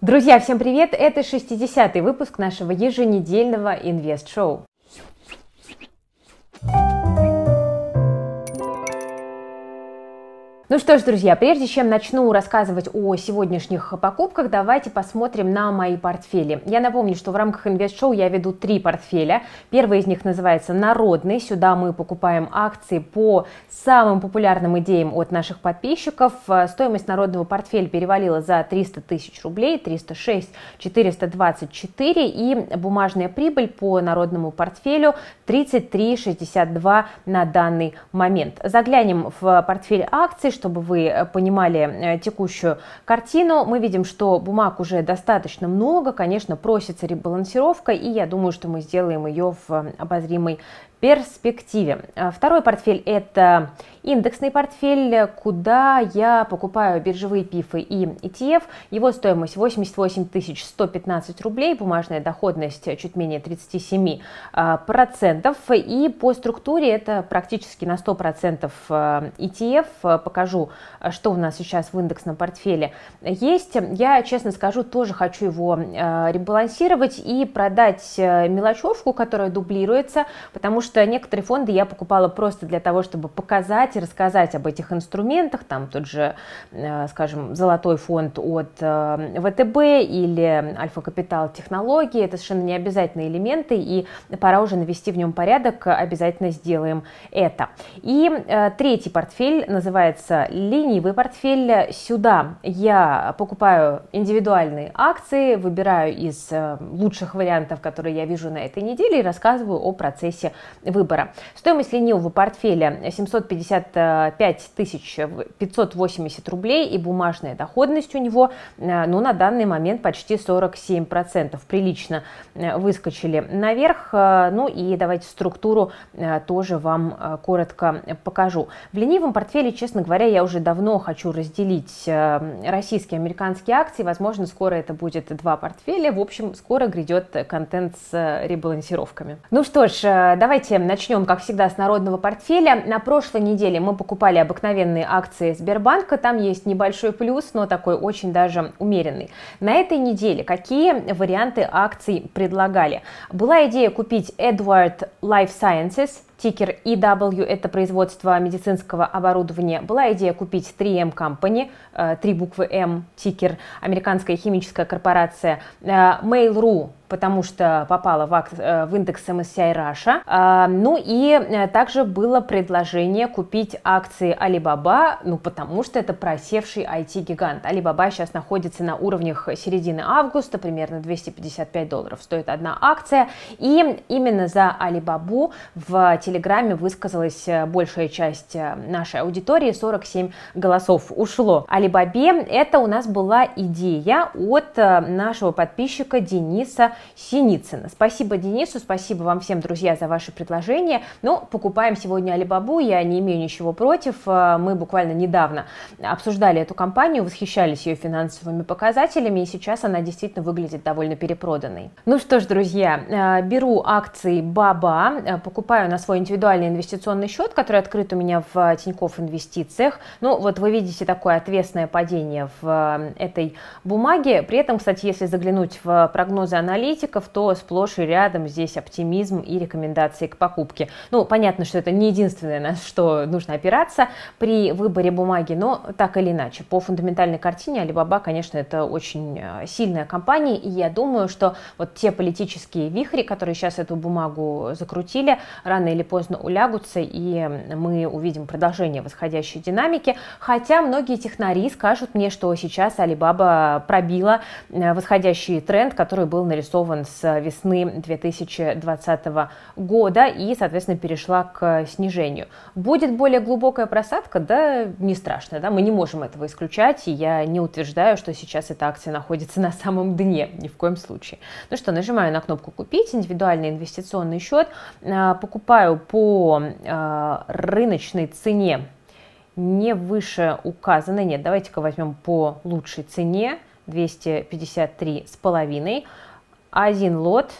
Друзья, всем привет! Это 60-й выпуск нашего еженедельного инвест-шоу. thank you Ну что ж, друзья, прежде чем начну рассказывать о сегодняшних покупках, давайте посмотрим на мои портфели. Я напомню, что в рамках инвест-шоу я веду три портфеля. Первый из них называется «Народный». Сюда мы покупаем акции по самым популярным идеям от наших подписчиков. Стоимость народного портфеля перевалила за 300 тысяч рублей, 306 424, и бумажная прибыль по народному портфелю 33,62 на данный момент. Заглянем в портфель акций, чтобы вы э, понимали э, текущую картину. Мы видим, что бумаг уже достаточно много, конечно, просится ребалансировка, и я думаю, что мы сделаем ее в обозримой перспективе. А, второй портфель – это индексный портфель, куда я покупаю биржевые пифы и ETF. Его стоимость 88 115 рублей, бумажная доходность чуть менее 37%. А, процентов. И по структуре это практически на 100% ETF. А, Покажу, что у нас сейчас в индексном портфеле есть. Я, честно скажу, тоже хочу его ребалансировать и продать мелочевку, которая дублируется, потому что что некоторые фонды я покупала просто для того, чтобы показать и рассказать об этих инструментах. Там тот же, э, скажем, золотой фонд от э, ВТБ или Альфа-Капитал Технологии. Это совершенно не обязательные элементы, и пора уже навести в нем порядок. Обязательно сделаем это. И э, третий портфель называется ленивый портфель. Сюда я покупаю индивидуальные акции, выбираю из лучших вариантов, которые я вижу на этой неделе и рассказываю о процессе выбора. Стоимость ленивого портфеля 755 580 рублей и бумажная доходность у него э, ну, на данный момент почти 47%. Прилично э, выскочили наверх. Э, ну и давайте структуру тоже вам коротко покажу. В ленивом портфеле, честно говоря, я уже давно хочу разделить российские и американские акции. Возможно, скоро это будет два портфеля. В общем, скоро грядет контент с ребалансировками. Ну что ж, давайте Давайте начнем, как всегда, с народного портфеля. На прошлой неделе мы покупали обыкновенные акции Сбербанка. Там есть небольшой плюс, но такой очень даже умеренный. На этой неделе какие варианты акций предлагали? Была идея купить Edward Life Sciences – Тикер EW – это производство медицинского оборудования. Была идея купить 3M Company, э, три буквы М, тикер, американская химическая корпорация. Э, Mail.ru потому что попала в, акт, э, в индекс MSCI Russia. Ну и также было предложение купить акции Alibaba, ну потому что это просевший IT-гигант. Alibaba сейчас находится на уровнях середины августа, примерно 255 долларов стоит одна акция. И именно за Alibaba в телевизоре Телеграме высказалась э, большая часть э, нашей аудитории, 47 голосов ушло. Алибабе это у нас была идея от э, нашего подписчика Дениса Синицына. Спасибо Денису, спасибо вам всем, друзья, за ваши предложения. Ну, покупаем сегодня Алибабу, я не имею ничего против. Мы буквально недавно обсуждали эту компанию, восхищались ее финансовыми показателями, и сейчас она действительно выглядит довольно перепроданной. Ну что ж, друзья, беру акции Баба, покупаю на свой свой индивидуальный инвестиционный счет, который открыт у меня в э, Тинькофф Инвестициях. Ну, вот вы видите такое ответственное падение в э, этой бумаге. При этом, кстати, если заглянуть в прогнозы аналитиков, то сплошь и рядом здесь оптимизм и рекомендации к покупке. Ну, понятно, что это не единственное, на что нужно опираться при выборе бумаги, но так или иначе, по фундаментальной картине Alibaba, конечно, это очень э, сильная компания, и я думаю, что вот те политические вихри, которые сейчас эту бумагу закрутили, рано или поздно улягутся, и мы увидим продолжение восходящей динамики. Хотя многие технари скажут мне, что сейчас Alibaba пробила э, восходящий тренд, который был нарисован с весны 2020 года и, соответственно, перешла к снижению. Будет более глубокая просадка? Да, не страшно, да, мы не можем этого исключать, и я не утверждаю, что сейчас эта акция находится на самом дне, ни в коем случае. Ну что, нажимаю на кнопку «Купить», индивидуальный инвестиционный счет, э, покупаю по а, рыночной цене не выше указанной. Нет, давайте-ка возьмем по лучшей цене 253 с половиной. Один лот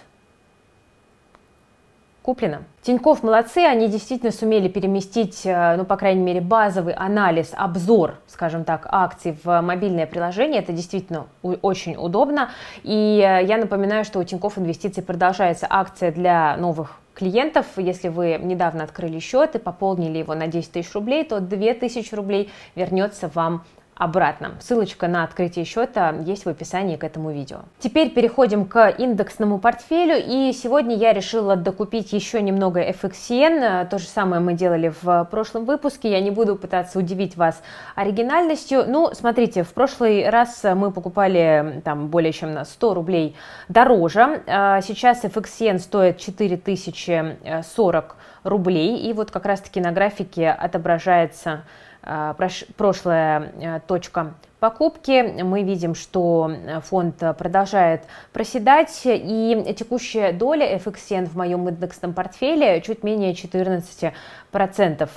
куплено. Тиньков молодцы, они действительно сумели переместить, э, ну, по крайней мере, базовый анализ, обзор, скажем так, акций в мобильное приложение. Это действительно очень удобно. И э, я напоминаю, что у Тиньков инвестиций продолжается акция для новых клиентов, если вы недавно открыли счет и пополнили его на 10 тысяч рублей, то 2 тысячи рублей вернется вам обратно. Ссылочка на открытие счета есть в описании к этому видео. Теперь переходим к индексному портфелю. И сегодня я решила докупить еще немного FXN. То же самое мы делали в прошлом выпуске. Я не буду пытаться удивить вас оригинальностью. Ну, смотрите, в прошлый раз мы покупали там более чем на 100 рублей дороже. А сейчас FXN стоит 4040 рублей. И вот как раз-таки на графике отображается Э, прошлая э, точка покупки. Мы видим, что э, фонд э, продолжает проседать, и текущая доля FXN в моем индексном портфеле чуть менее 14%.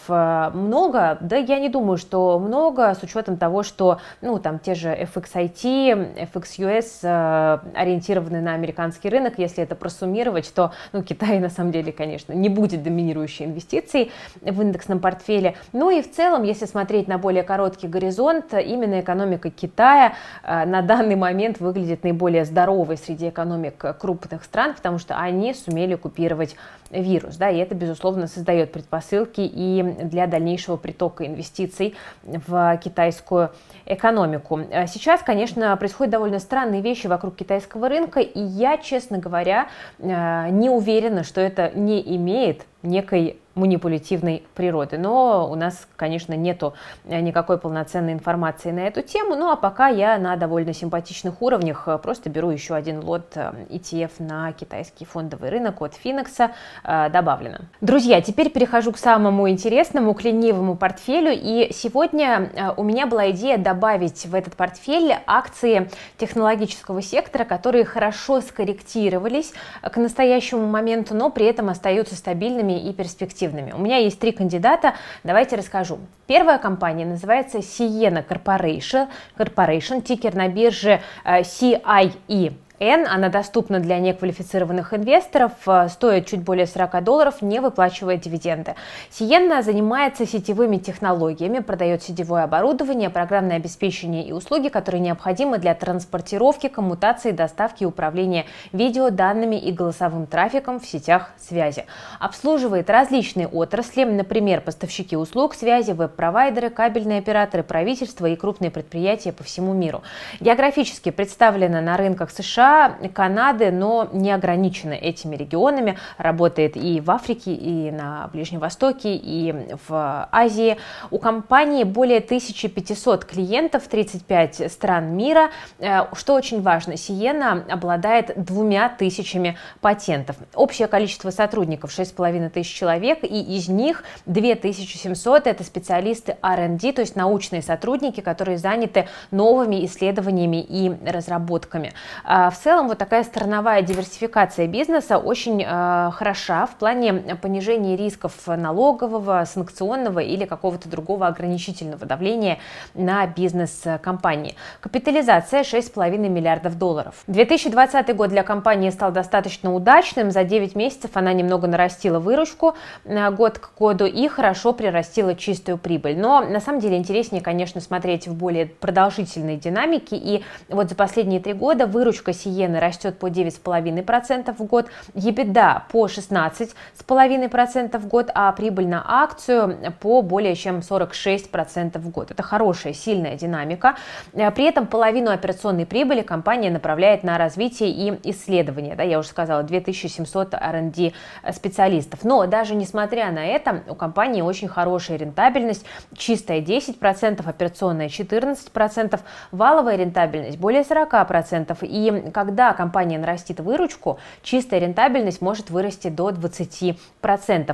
Э, много? Да я не думаю, что много, с учетом того, что ну, там те же FXIT, FXUS ориентированы на американский рынок. Если это просуммировать, то ну, Китай на самом деле, конечно, не будет доминирующей инвестицией в индексном портфеле. Ну и в целом, если смотреть на более короткий горизонт, именно экономика экономика Китая э, на данный момент выглядит наиболее здоровой среди экономик крупных стран, потому что они сумели купировать вирус. Да, и это, безусловно, создает предпосылки и для дальнейшего притока инвестиций в китайскую экономику. А сейчас, конечно, происходят довольно странные вещи вокруг китайского рынка, и я, честно говоря, э, не уверена, что это не имеет некой манипулятивной природы. Но у нас, конечно, нету никакой полноценной информации на эту тему. Ну а пока я на довольно симпатичных уровнях э, просто беру еще один лот ETF э, на китайский фондовый рынок от Финекса. Э, добавлено. Друзья, теперь перехожу к самому интересному, к ленивому портфелю. И сегодня э, у меня была идея добавить в этот портфель акции технологического сектора, которые хорошо скорректировались э, к настоящему моменту, но при этом остаются стабильными и перспективными. У меня есть три кандидата, давайте расскажу. Первая компания называется Siena Corporation, Corporation тикер на бирже CIE. N. Она доступна для неквалифицированных инвесторов, э, стоит чуть более 40 долларов, не выплачивая дивиденды. Сиенна занимается сетевыми технологиями, продает сетевое оборудование, программное обеспечение и услуги, которые необходимы для транспортировки, коммутации, доставки и управления видео, данными и голосовым трафиком в сетях связи. Обслуживает различные отрасли, например, поставщики услуг связи, веб-провайдеры, кабельные операторы, правительства и крупные предприятия по всему миру. Географически представлена на рынках США, США, Канады, но не ограничены этими регионами. Работает и в Африке, и на Ближнем Востоке, и в Азии. У компании более 1500 клиентов, 35 стран мира. Э, что очень важно, Сиена обладает двумя тысячами патентов. Общее количество сотрудников 6,5 тысяч человек, и из них 2700 это специалисты R&D, то есть научные сотрудники, которые заняты новыми исследованиями и разработками. В э, целом вот такая страновая диверсификация бизнеса очень э, хороша в плане понижения рисков налогового, санкционного или какого-то другого ограничительного давления на бизнес компании. Капитализация 6,5 миллиардов долларов. 2020 год для компании стал достаточно удачным. За 9 месяцев она немного нарастила выручку э, год к году и хорошо прирастила чистую прибыль. Но на самом деле интереснее, конечно, смотреть в более продолжительной динамике. И вот за последние три года выручка иены растет по 9,5% в год, EBITDA по 16,5% в год, а прибыль на акцию по более чем 46% в год. Это хорошая, сильная динамика. Э, при этом половину операционной прибыли компания направляет на развитие и исследования. Да, я уже сказала, 2700 R&D специалистов. Но даже несмотря на это, у компании очень хорошая рентабельность. Чистая 10%, операционная 14%, валовая рентабельность более 40%. И когда компания нарастит выручку, чистая рентабельность может вырасти до 20%.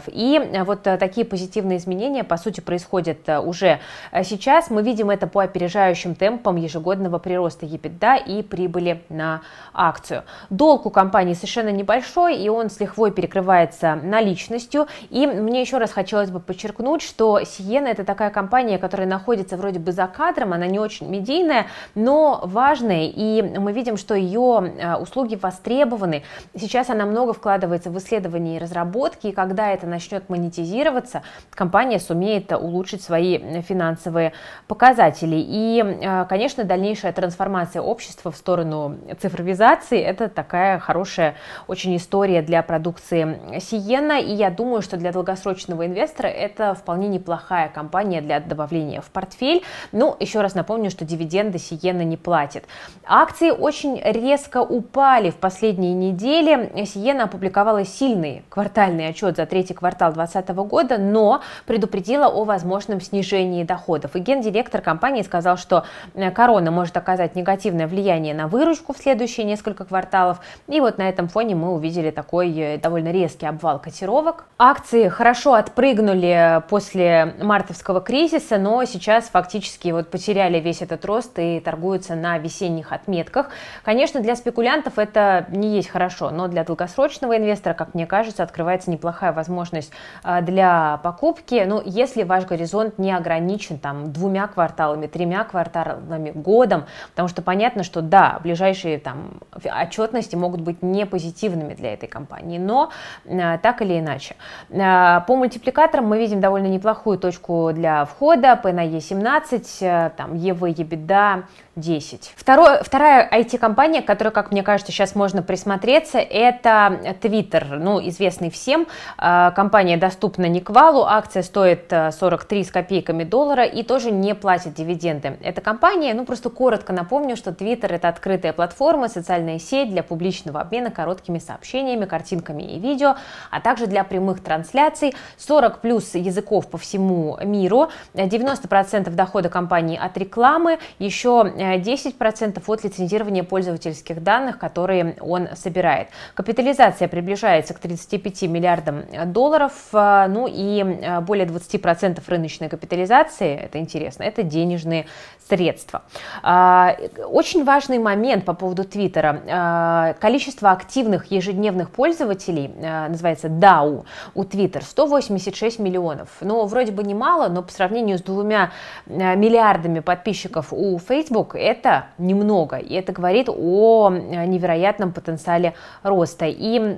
И э, вот э, такие позитивные изменения, по сути, происходят э, уже сейчас. Мы видим это по опережающим темпам ежегодного прироста EBITDA и прибыли на акцию. Долг у компании совершенно небольшой, и он с лихвой перекрывается наличностью. И мне еще раз хотелось бы подчеркнуть, что Сиена это такая компания, которая находится вроде бы за кадром, она не очень медийная, но важная, и мы видим, что ее Э, услуги востребованы. Сейчас она много вкладывается в исследования и разработки, и когда это начнет монетизироваться, компания сумеет улучшить свои финансовые показатели. И, э, конечно, дальнейшая трансформация общества в сторону цифровизации – это такая хорошая очень история для продукции Сиена, и я думаю, что для долгосрочного инвестора это вполне неплохая компания для добавления в портфель. Ну, еще раз напомню, что дивиденды Сиена не платит. Акции очень резко резко упали в последние недели. Сиена опубликовала сильный квартальный отчет за третий квартал 2020 года, но предупредила о возможном снижении доходов. И гендиректор компании сказал, что э, корона может оказать негативное влияние на выручку в следующие несколько кварталов. И вот на этом фоне мы увидели такой э, довольно резкий обвал котировок. Акции хорошо отпрыгнули после мартовского кризиса, но сейчас фактически вот потеряли весь этот рост и торгуются на весенних отметках. Конечно, для для спекулянтов это не есть хорошо, но для долгосрочного инвестора, как мне кажется, открывается неплохая возможность а, для покупки. Ну, если ваш горизонт не ограничен там двумя кварталами, тремя кварталами, годом, потому что понятно, что да, ближайшие там отчетности могут быть не позитивными для этой компании, но а, так или иначе. А, по мультипликаторам мы видим довольно неплохую точку для входа, PNE 17, там EV, EBITDA 10. Второе, вторая IT-компания, который, как мне кажется, сейчас можно присмотреться, это Twitter, ну, известный всем. А, компания доступна Никвалу, акция стоит 43 э, с копейками доллара и тоже не платит дивиденды. Эта компания, ну, просто коротко напомню, что Twitter это открытая платформа, социальная сеть для публичного обмена короткими сообщениями, картинками и видео, а также для прямых трансляций. 40 плюс языков по всему миру, 90% э, дохода компании от рекламы, еще 10% э, от лицензирования пользовательских пользовательских данных, которые он собирает. Капитализация приближается к 35 миллиардам долларов, э, ну и э, более 20% рыночной капитализации, это интересно, это денежные средства. А, очень важный момент по поводу Твиттера. А, количество активных ежедневных пользователей, э, называется DAO, у Твиттер 186 миллионов. Ну, вроде бы немало, но по сравнению с двумя миллиардами подписчиков у Facebook это немного. И это говорит о Э, невероятном потенциале роста. И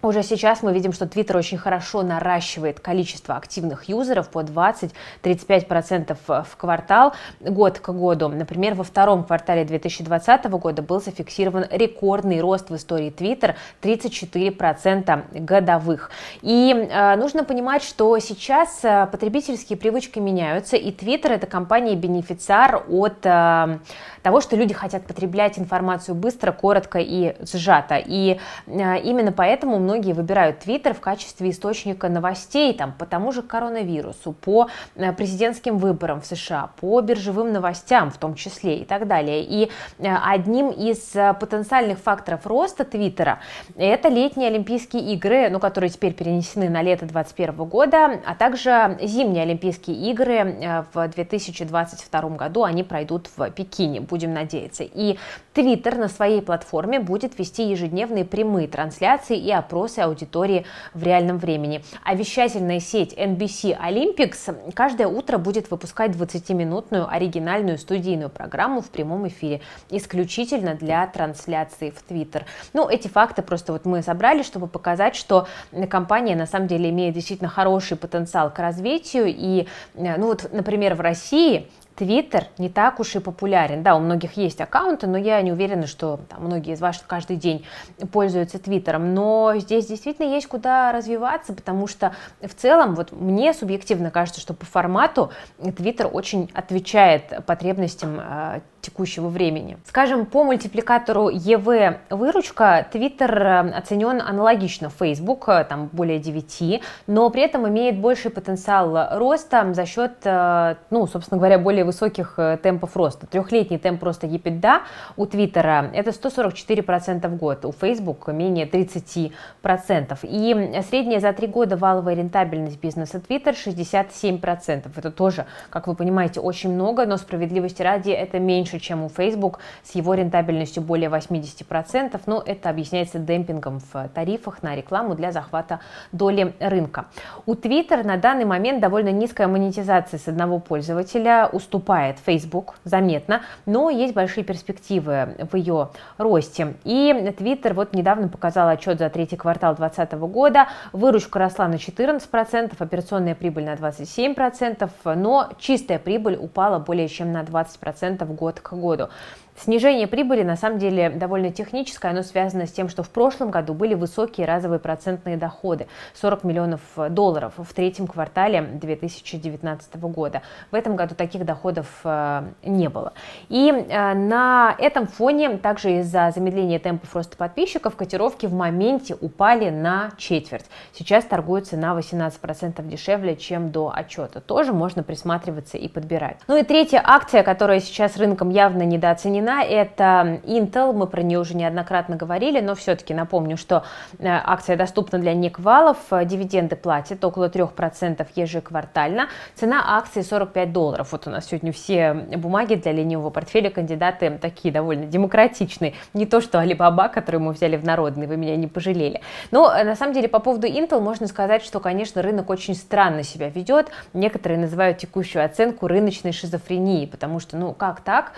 уже сейчас мы видим, что Twitter очень хорошо наращивает количество активных юзеров по 20-35% э, в квартал год к году. Например, во втором квартале 2020 года был зафиксирован рекордный рост в истории Twitter 34% годовых. И э, нужно понимать, что сейчас э, потребительские привычки меняются, и Twitter это компания-бенефициар от э, того, что люди хотят потреблять информацию быстро, коротко и сжато. И э, именно поэтому многие выбирают Твиттер в качестве источника новостей там, по тому же коронавирусу, по э, президентским выборам в США, по биржевым новостям в том числе и так далее. И э, одним из э, потенциальных факторов роста Твиттера это летние Олимпийские игры, ну, которые теперь перенесены на лето 2021 года, а также зимние Олимпийские игры в 2022 году, они пройдут в Пекине, будем надеяться. И Твиттер на своей платформе будет вести ежедневные прямые трансляции и опросы запросы аудитории в реальном времени. А вещательная сеть NBC Olympics каждое утро будет выпускать 20-минутную оригинальную студийную программу в прямом эфире, исключительно для трансляции в Твиттер. Ну, эти факты просто вот мы собрали, чтобы показать, что компания на самом деле имеет действительно хороший потенциал к развитию. И, э, ну вот, например, в России Твиттер не так уж и популярен. Да, у многих есть аккаунты, но я не уверена, что там, многие из вас каждый день пользуются Твиттером. Но здесь действительно есть куда развиваться, потому что в целом, вот мне субъективно кажется, что по формату Твиттер очень отвечает потребностям а, текущего времени. Скажем, по мультипликатору ЕВ выручка Twitter э, оценен аналогично Facebook, э, там более 9, но при этом имеет больший потенциал роста за счет, э, ну, собственно говоря, более высоких темпов роста. Трехлетний темп роста EBITDA у Твиттера это 144% в год, у Facebook менее 30%. И средняя за три года валовая рентабельность бизнеса Twitter 67%. Это тоже, как вы понимаете, очень много, но справедливости ради это меньше, меньше, чем у Facebook, с его рентабельностью более 80%, но это объясняется демпингом в тарифах на рекламу для захвата доли рынка. У Twitter на данный момент довольно низкая монетизация с одного пользователя, уступает Facebook заметно, но есть большие перспективы в ее росте. И Twitter вот недавно показал отчет за третий квартал 2020 года, выручка росла на 14%, операционная прибыль на 27%, но чистая прибыль упала более чем на 20% год к году. Снижение прибыли на самом деле довольно техническое, оно связано с тем, что в прошлом году были высокие разовые процентные доходы 40 миллионов долларов в третьем квартале 2019 года. В этом году таких доходов э, не было. И э, на этом фоне также из-за замедления темпов роста подписчиков котировки в моменте упали на четверть. Сейчас торгуются на 18% дешевле, чем до отчета. Тоже можно присматриваться и подбирать. Ну и третья акция, которая сейчас рынком явно недооценена, Одна – это Intel, мы про нее уже неоднократно говорили, но все-таки напомню, что э, акция доступна для неквалов, э, дивиденды платят около 3% ежеквартально, цена акции 45 долларов. Вот у нас сегодня все бумаги для ленивого портфеля, кандидаты такие довольно демократичные, не то что Alibaba, которую мы взяли в народный, вы меня не пожалели. Но э, на самом деле по поводу Intel можно сказать, что, конечно, рынок очень странно себя ведет, некоторые называют текущую оценку рыночной шизофрении, потому что, ну, как так,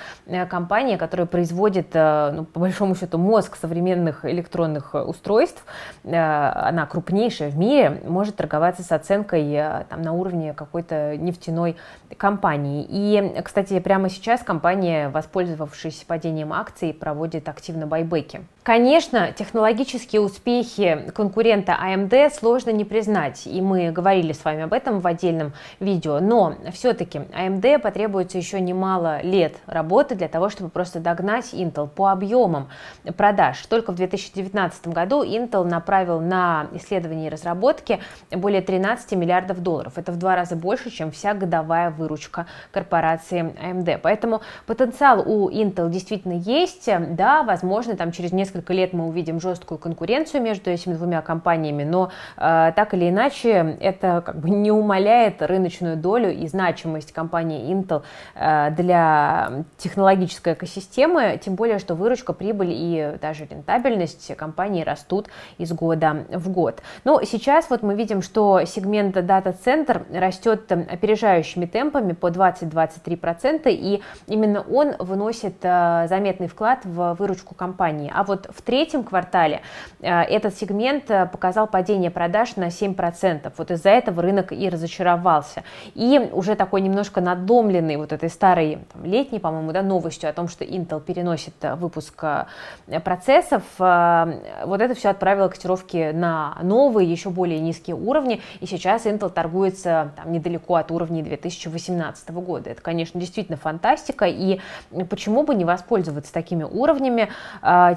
компания, которое производит, э, ну, по большому счету, мозг современных электронных э, устройств, э, она крупнейшая в мире, может торговаться с оценкой там, на уровне какой-то нефтяной компании. И, кстати, прямо сейчас компания, воспользовавшись падением акций, проводит активно байбеки. Конечно, технологические успехи конкурента AMD а сложно не признать, и мы говорили с вами об этом в отдельном видео, но все-таки AMD а потребуется еще немало лет работы для того, чтобы просто может догнать Intel по объемам продаж. Только в 2019 году Intel направил на исследования и разработки более 13 миллиардов долларов. Это в два раза больше, чем вся годовая выручка корпорации AMD. Поэтому потенциал у Intel действительно есть. Да, возможно, там через несколько лет мы увидим жесткую конкуренцию между этими двумя компаниями, но э, так или иначе это как бы не умаляет рыночную долю и значимость компании Intel э, для технологической экосистемы системы, тем более, что выручка, прибыль и даже рентабельность компании растут из года в год. Но сейчас вот мы видим, что сегмент дата-центр растет опережающими темпами по 20-23%, и именно он вносит э, заметный вклад в выручку компании. А вот в третьем квартале э, этот сегмент э, показал падение продаж на 7%. Вот из-за этого рынок и разочаровался. И уже такой немножко надомленный вот этой старой там, летней, по-моему, да, новостью о том, что что Intel переносит э, выпуск э, процессов, э, вот это все отправило котировки на новые, еще более низкие уровни, и сейчас Intel торгуется там, недалеко от уровней 2018 года. Это, конечно, действительно фантастика, и почему бы не воспользоваться такими уровнями,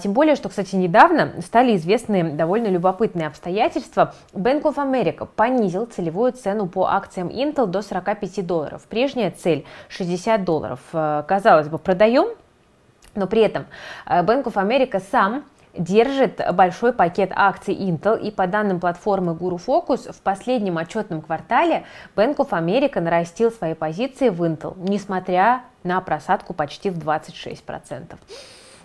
тем более, что, кстати, недавно стали известны довольно любопытные обстоятельства. Bank of America понизил целевую цену по акциям Intel до 45 долларов. Прежняя цель 60 долларов. Казалось бы, продаем, но при этом э, Bank of America сам держит большой пакет акций Intel, и по данным платформы Guru Focus, в последнем отчетном квартале Bank of America нарастил свои позиции в Intel, несмотря на просадку почти в 26%.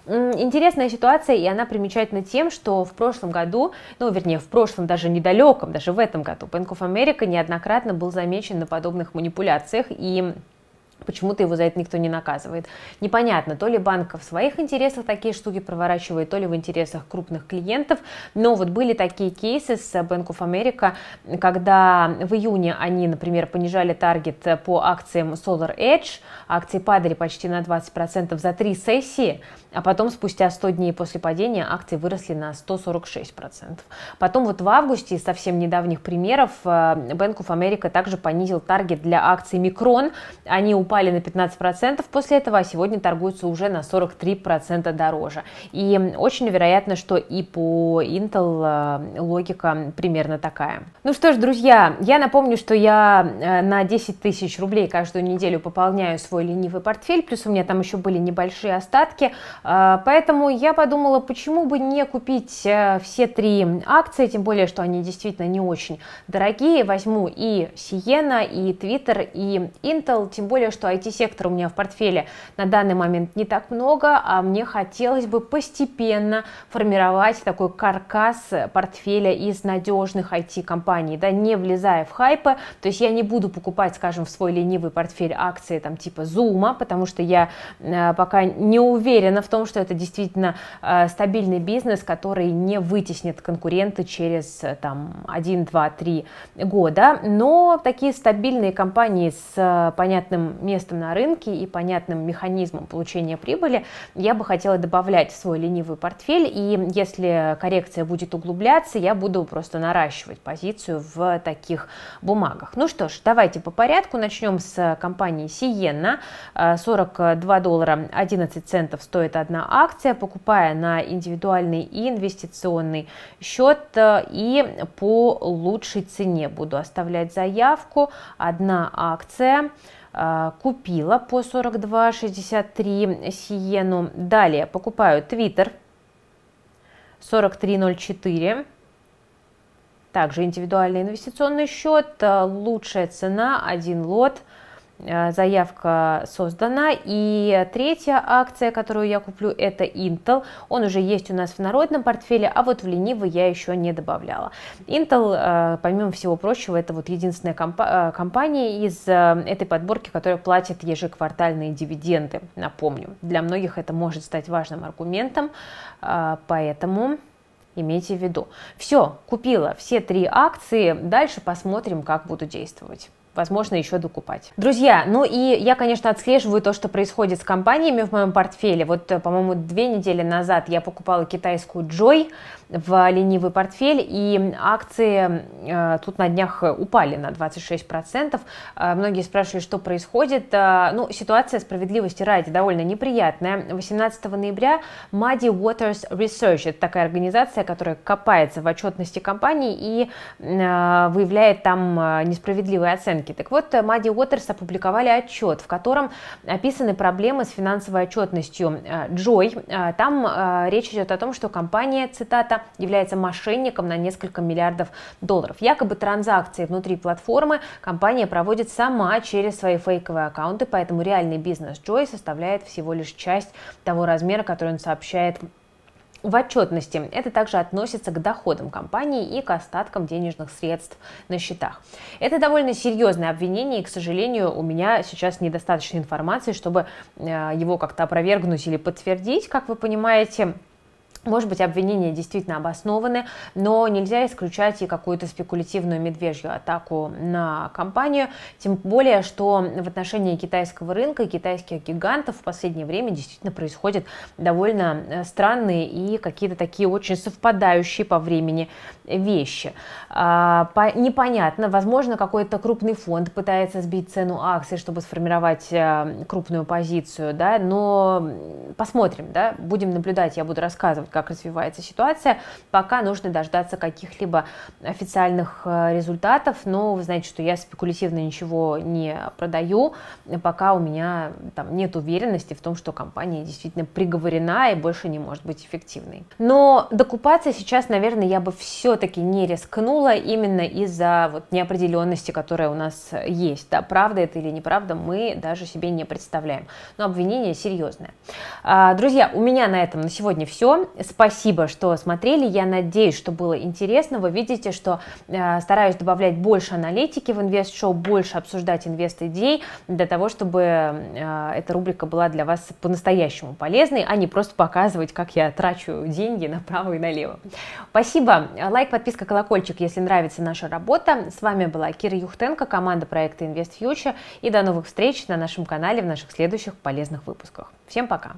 Интересная ситуация, и она примечательна тем, что в прошлом году, ну, вернее, в прошлом, даже недалеком, даже в этом году, Bank of America неоднократно был замечен на подобных манипуляциях, и почему-то его за это никто не наказывает. Непонятно, то ли банк в своих интересах такие штуки проворачивает, то ли в интересах крупных клиентов, но вот были такие кейсы с Bank of America, когда в июне они, например, понижали таргет по акциям Solar Edge, акции падали почти на 20% за три сессии, а потом спустя 100 дней после падения акции выросли на 146%. Потом вот в августе из совсем недавних примеров э, Bank of America также понизил таргет для акций Micron, они упали упали на 15%, после этого, а сегодня торгуются уже на 43% дороже. И очень вероятно, что и по Intel э, логика примерно такая. Ну что ж, друзья, я напомню, что я э, на 10 тысяч рублей каждую неделю пополняю свой ленивый портфель, плюс у меня там еще были небольшие остатки, э, поэтому я подумала, почему бы не купить все три акции, тем более, что они действительно не очень дорогие. Возьму и Сиена, и Twitter, и Intel, тем более, что что it сектор у меня в портфеле на данный момент не так много, а мне хотелось бы постепенно формировать такой каркас портфеля из надежных IT-компаний, да, не влезая в хайпы, то есть я не буду покупать, скажем, в свой ленивый портфель акции там типа Zoom, потому что я э, пока не уверена в том, что это действительно э, стабильный бизнес, который не вытеснит конкуренты через э, там 1, 2, 3 года, но такие стабильные компании с понятным местом на рынке и понятным механизмом получения прибыли, я бы хотела добавлять в свой ленивый портфель. И если коррекция будет углубляться, я буду просто наращивать позицию в таких бумагах. Ну что ж, давайте по порядку. Начнем с компании Сиена 42 э, доллара 11 центов стоит одна акция. Покупая на индивидуальный и инвестиционный счет э, и по лучшей цене буду оставлять заявку. Одна акция а, купила по 42.63 Сиену. Далее покупаю Twitter 43.04. Также индивидуальный инвестиционный счет, а, лучшая цена, один лот – Э, заявка создана. И третья акция, которую я куплю, это Intel. Он уже есть у нас в народном портфеле, а вот в ленивый я еще не добавляла. Intel, э, помимо всего прочего, это вот единственная э, компания из этой подборки, которая платит ежеквартальные дивиденды, напомню. Для многих это может стать важным аргументом, поэтому имейте в виду. Все, купила все три акции, дальше посмотрим, как буду действовать возможно, еще докупать. Друзья, ну и я, конечно, отслеживаю то, что происходит с компаниями в моем портфеле. Вот, э, по-моему, две недели назад я покупала китайскую Joy в ленивый портфель, и акции э, тут на днях упали на 26%. Э, многие спрашивали, что происходит. Э, ну, ситуация справедливости ради довольно неприятная. 18 ноября Muddy Waters Research, это такая организация, которая копается в отчетности компании и э, выявляет там э, несправедливые оценки рынке. Так вот, э, Мадди Уотерс опубликовали отчет, в котором описаны проблемы с финансовой отчетностью э, Джой. Э, там речь идет о том, что компания, цитата, является мошенником на несколько миллиардов долларов. Якобы транзакции внутри платформы компания проводит сама через свои фейковые аккаунты, поэтому реальный бизнес Джой составляет всего лишь часть того размера, который он сообщает в отчетности. Это также относится к доходам компании и к остаткам денежных средств на счетах. Это довольно серьезное обвинение, и, к сожалению, у меня сейчас недостаточно информации, чтобы э, его как-то опровергнуть или подтвердить. Как вы понимаете, может быть, обвинения действительно обоснованы, но нельзя исключать и какую-то спекулятивную медвежью атаку на компанию, тем более, что в отношении китайского рынка и китайских гигантов в последнее время действительно происходят довольно э, странные и какие-то такие очень совпадающие по времени вещи. А, непонятно, возможно, какой-то крупный фонд пытается сбить цену акций, чтобы сформировать э, крупную позицию, да, но посмотрим, да, будем наблюдать, я буду рассказывать, как развивается ситуация, пока нужно дождаться каких-либо официальных э, результатов, но вы знаете, что я спекулятивно ничего не продаю, пока у меня там нет уверенности в том, что компания действительно приговорена и больше не может быть эффективной. Но докупаться сейчас, наверное, я бы все все-таки не рискнула именно из-за вот неопределенности, которая у нас есть. Да, правда это или неправда, мы даже себе не представляем. Но обвинение серьезное. А, друзья, у меня на этом на сегодня все. Спасибо, что смотрели. Я надеюсь, что было интересно. Вы видите, что э, стараюсь добавлять больше аналитики в инвест-шоу, больше обсуждать инвест-идей для того, чтобы э, эта рубрика была для вас по-настоящему полезной, а не просто показывать, как я трачу деньги направо и налево. Спасибо. Лайк лайк, подписка, колокольчик, если нравится наша работа. С вами была Кира Юхтенко, команда проекта Invest Future И до новых встреч на нашем канале в наших следующих полезных выпусках. Всем пока!